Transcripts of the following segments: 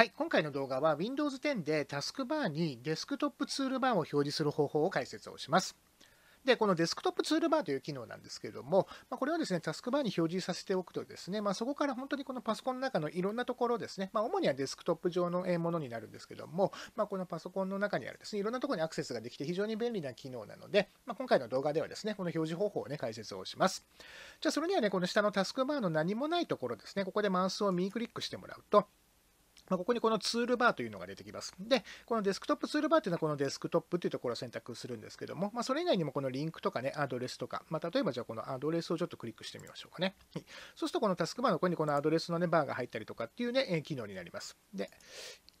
はい、今回の動画は Windows 10でタスクバーにデスクトップツールバーを表示する方法を解説をします。で、このデスクトップツールバーという機能なんですけれども、まあ、これをですね、タスクバーに表示させておくとですね、まあ、そこから本当にこのパソコンの中のいろんなところですね、まあ、主にはデスクトップ上のものになるんですけども、まこのパソコンの中にあるですね、いろんなところにアクセスができて非常に便利な機能なので、ま今回の動画ではですね、この表示方法をね、解説をします。じゃあ、それにはね、この下のタスクバーの何もないところですね、ここでマウスを右クリックしてもらうと、まあ、ここにこのツールバーというのが出てきます。で、このデスクトップツールバーというのはこのデスクトップというところを選択するんですけども、まあ、それ以外にもこのリンクとかね、アドレスとか、まあ、例えばじゃあこのアドレスをちょっとクリックしてみましょうかね。はい、そうするとこのタスクバーのここにこのアドレスのね、バーが入ったりとかっていうね、機能になります。で、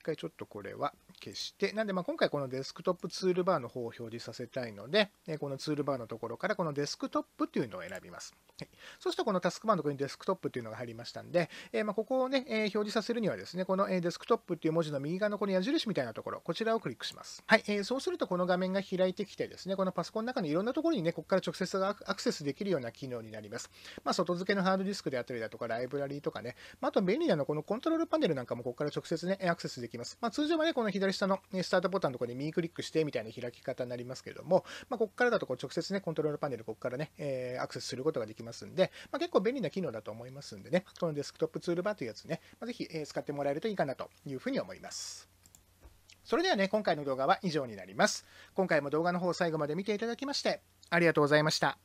回ちょっとこれは消して、なんでまあ今回このデスクトップツールバーの方を表示させたいので、このツールバーのところからこのデスクトップというのを選びます。はい、そるとこのタスクバーのところにデスクトップというのが入りましたんで、えー、まここをね、えー、表示させるにはですね、このデスクトップっていう文字の右側のこの矢印みたいなところ、こちらをクリックします。はい、えー、そうするとこの画面が開いてきてですね、このパソコンの中のいろんなところにね、ここから直接アクセスできるような機能になります。まあ、外付けのハードディスクであったりだとか、ライブラリーとかね、まあ、と便利なのこのコントロールパネルなんかもここから直接ね、アクセスでききます。まあ、通常はね、この左下の、スタートボタンのところで右クリックしてみたいな開き方になりますけれども、まあ、ここからだとこう直接ね、コントロールパネル、ここからね、えー、アクセスすることができますんで、まあ、結構便利な機能だと思いますんでね、このデスクトップツールバーというやつね、まあ、ぜひ、え使ってもらえるといいかなというふうに思います。それではね、今回の動画は以上になります。今回も動画の方最後まで見ていただきまして、ありがとうございました。